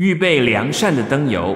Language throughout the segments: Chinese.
预备凉善的灯油。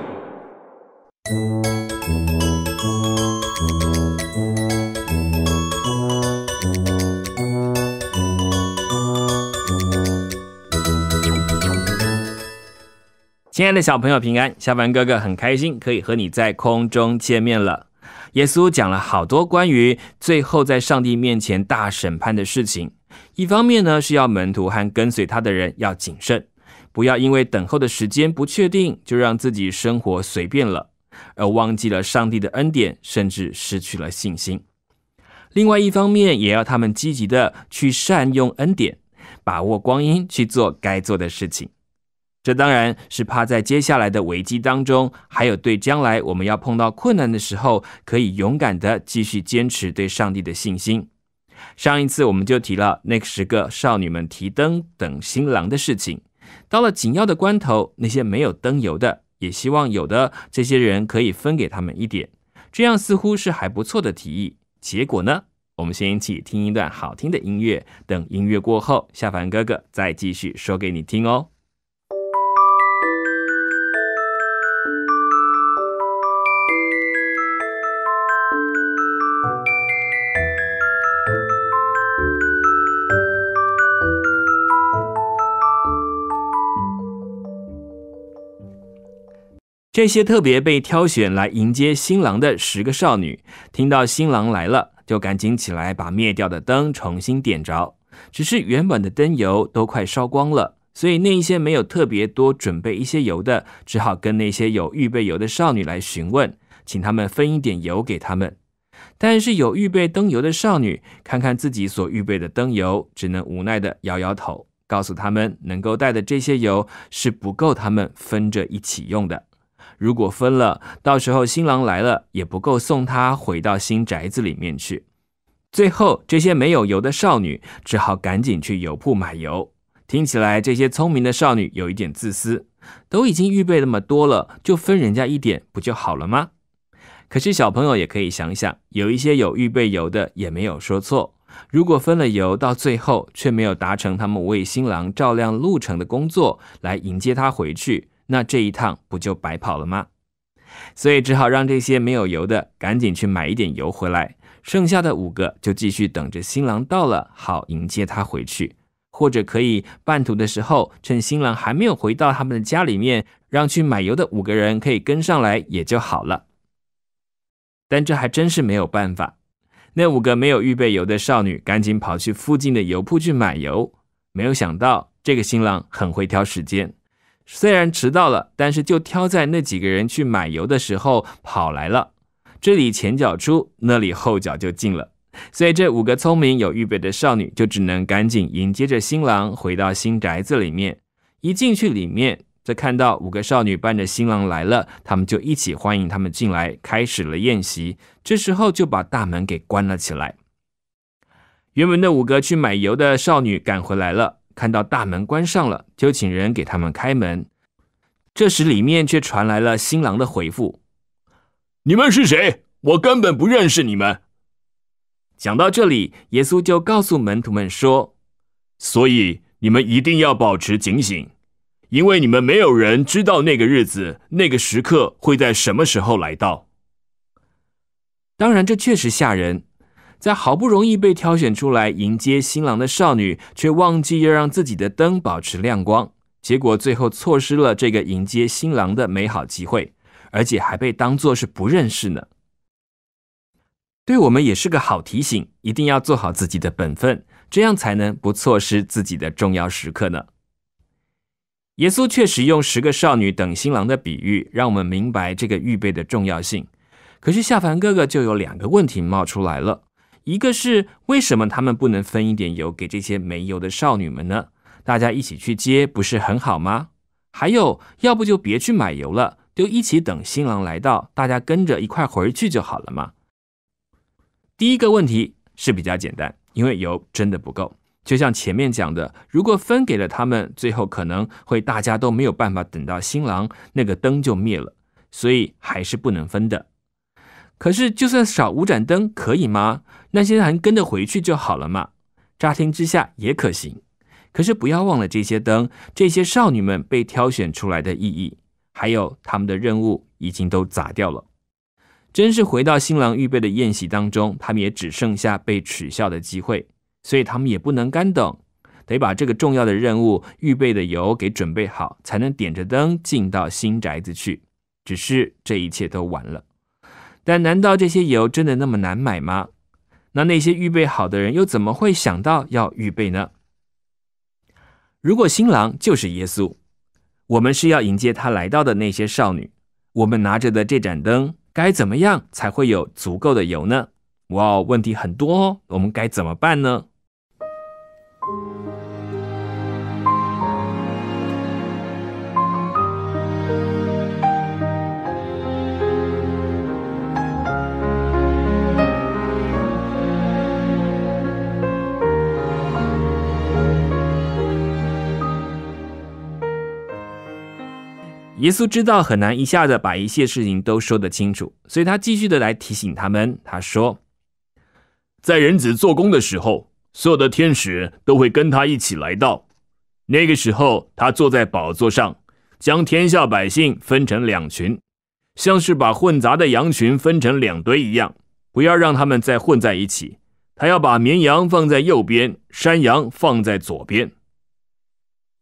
亲爱的小朋友，平安！小凡哥哥很开心可以和你在空中见面了。耶稣讲了好多关于最后在上帝面前大审判的事情，一方面呢是要门徒和跟随他的人要谨慎。不要因为等候的时间不确定，就让自己生活随便了，而忘记了上帝的恩典，甚至失去了信心。另外一方面，也要他们积极的去善用恩典，把握光阴去做该做的事情。这当然是怕在接下来的危机当中，还有对将来我们要碰到困难的时候，可以勇敢的继续坚持对上帝的信心。上一次我们就提了那十个少女们提灯等新郎的事情。到了紧要的关头，那些没有灯油的，也希望有的这些人可以分给他们一点，这样似乎是还不错的提议。结果呢？我们先一起听一段好听的音乐，等音乐过后，下凡哥哥再继续说给你听哦。这些特别被挑选来迎接新郎的十个少女，听到新郎来了，就赶紧起来把灭掉的灯重新点着。只是原本的灯油都快烧光了，所以那一些没有特别多准备一些油的，只好跟那些有预备油的少女来询问，请他们分一点油给他们。但是有预备灯油的少女看看自己所预备的灯油，只能无奈的摇摇头，告诉他们能够带的这些油是不够他们分着一起用的。如果分了，到时候新郎来了也不够送他回到新宅子里面去。最后，这些没有油的少女只好赶紧去油铺买油。听起来，这些聪明的少女有一点自私，都已经预备那么多了，就分人家一点不就好了吗？可是小朋友也可以想想，有一些有预备油的也没有说错。如果分了油，到最后却没有达成他们为新郎照亮路程的工作，来迎接他回去。那这一趟不就白跑了吗？所以只好让这些没有油的赶紧去买一点油回来，剩下的五个就继续等着新郎到了，好迎接他回去。或者可以半途的时候，趁新郎还没有回到他们的家里面，让去买油的五个人可以跟上来也就好了。但这还真是没有办法。那五个没有预备油的少女赶紧跑去附近的油铺去买油，没有想到这个新郎很会挑时间。虽然迟到了，但是就挑在那几个人去买油的时候跑来了。这里前脚出，那里后脚就进了。所以这五个聪明有预备的少女就只能赶紧迎接着新郎回到新宅子里面。一进去里面，就看到五个少女伴着新郎来了，他们就一起欢迎他们进来，开始了宴席。这时候就把大门给关了起来。原本的五个去买油的少女赶回来了。看到大门关上了，就请人给他们开门。这时，里面却传来了新郎的回复：“你们是谁？我根本不认识你们。”讲到这里，耶稣就告诉门徒们说：“所以你们一定要保持警醒，因为你们没有人知道那个日子、那个时刻会在什么时候来到。”当然，这确实吓人。在好不容易被挑选出来迎接新郎的少女，却忘记要让自己的灯保持亮光，结果最后错失了这个迎接新郎的美好机会，而且还被当作是不认识呢。对我们也是个好提醒，一定要做好自己的本分，这样才能不错失自己的重要时刻呢。耶稣确实用十个少女等新郎的比喻，让我们明白这个预备的重要性。可是夏凡哥哥就有两个问题冒出来了。一个是为什么他们不能分一点油给这些没油的少女们呢？大家一起去接不是很好吗？还有，要不就别去买油了，就一起等新郎来到，大家跟着一块回去就好了嘛。第一个问题是比较简单，因为油真的不够。就像前面讲的，如果分给了他们，最后可能会大家都没有办法等到新郎，那个灯就灭了，所以还是不能分的。可是，就算少五盏灯可以吗？那些人跟着回去就好了嘛。乍听之下也可行，可是不要忘了这些灯、这些少女们被挑选出来的意义，还有他们的任务已经都砸掉了。真是回到新郎预备的宴席当中，他们也只剩下被取笑的机会，所以他们也不能干等，得把这个重要的任务预备的油给准备好，才能点着灯进到新宅子去。只是这一切都完了。但难道这些油真的那么难买吗？那那些预备好的人又怎么会想到要预备呢？如果新郎就是耶稣，我们是要迎接他来到的那些少女，我们拿着的这盏灯该怎么样才会有足够的油呢？哇，问题很多哦，我们该怎么办呢？耶稣知道很难一下子把一切事情都说得清楚，所以他继续的来提醒他们。他说：“在人子做工的时候，所有的天使都会跟他一起来到。那个时候，他坐在宝座上，将天下百姓分成两群，像是把混杂的羊群分成两堆一样，不要让他们再混在一起。他要把绵羊放在右边，山羊放在左边。”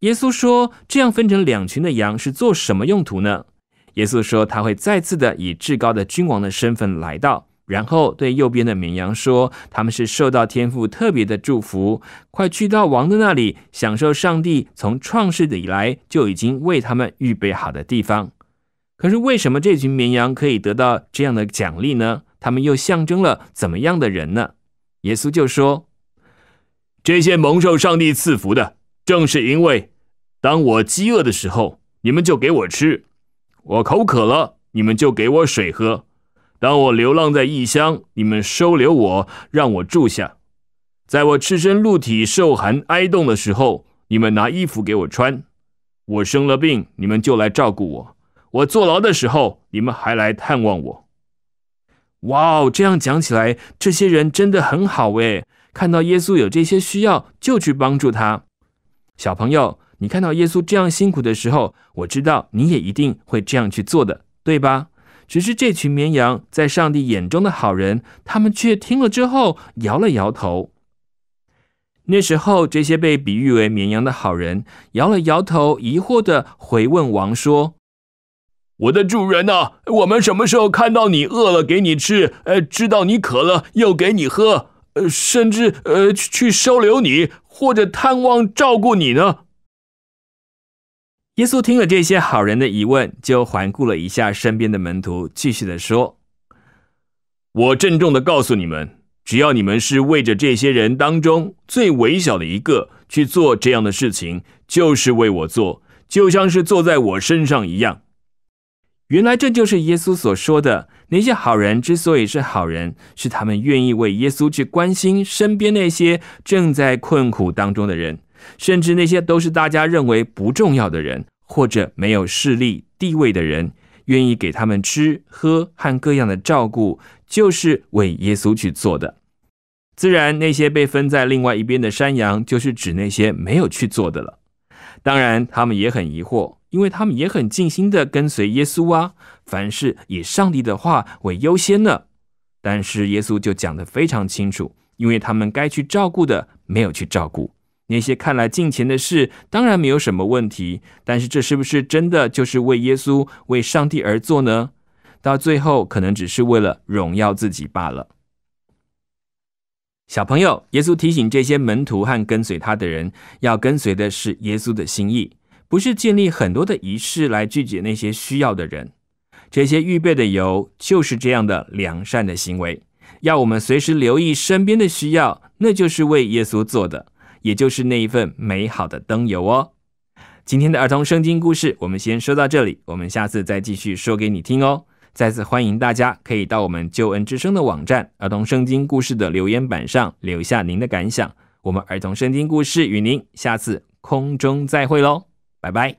耶稣说：“这样分成两群的羊是做什么用途呢？”耶稣说：“他会再次的以至高的君王的身份来到，然后对右边的绵羊说，他们是受到天父特别的祝福，快去到王的那里，享受上帝从创世以来就已经为他们预备好的地方。可是为什么这群绵羊可以得到这样的奖励呢？他们又象征了怎么样的人呢？”耶稣就说：“这些蒙受上帝赐福的，正是因为。”当我饥饿的时候，你们就给我吃；我口渴了，你们就给我水喝；当我流浪在异乡，你们收留我，让我住下；在我赤身露体、受寒挨冻的时候，你们拿衣服给我穿；我生了病，你们就来照顾我；我坐牢的时候，你们还来探望我。哇哦，这样讲起来，这些人真的很好诶，看到耶稣有这些需要，就去帮助他，小朋友。你看到耶稣这样辛苦的时候，我知道你也一定会这样去做的，对吧？只是这群绵羊在上帝眼中的好人，他们却听了之后摇了摇头。那时候，这些被比喻为绵羊的好人摇了摇头，疑惑的回问王说：“我的主人呐，我们什么时候看到你饿了给你吃，呃，知道你渴了又给你喝，呃，甚至呃去收留你或者探望照顾你呢？”耶稣听了这些好人的疑问，就环顾了一下身边的门徒，继续的说：“我郑重的告诉你们，只要你们是为着这些人当中最微小的一个去做这样的事情，就是为我做，就像是坐在我身上一样。原来这就是耶稣所说的那些好人之所以是好人，是他们愿意为耶稣去关心身边那些正在困苦当中的人，甚至那些都是大家认为不重要的人。”或者没有势力地位的人，愿意给他们吃喝和各样的照顾，就是为耶稣去做的。自然，那些被分在另外一边的山羊，就是指那些没有去做的了。当然，他们也很疑惑，因为他们也很尽心的跟随耶稣啊，凡事以上帝的话为优先的。但是耶稣就讲得非常清楚，因为他们该去照顾的没有去照顾。那些看来近前的事，当然没有什么问题。但是，这是不是真的就是为耶稣、为上帝而做呢？到最后，可能只是为了荣耀自己罢了。小朋友，耶稣提醒这些门徒和跟随他的人，要跟随的是耶稣的心意，不是建立很多的仪式来拒绝那些需要的人。这些预备的油，就是这样的良善的行为，要我们随时留意身边的需要，那就是为耶稣做的。也就是那一份美好的灯油哦。今天的儿童圣经故事我们先说到这里，我们下次再继续说给你听哦。再次欢迎大家可以到我们救恩之声的网站儿童圣经故事的留言板上留下您的感想。我们儿童圣经故事与您下次空中再会喽，拜拜。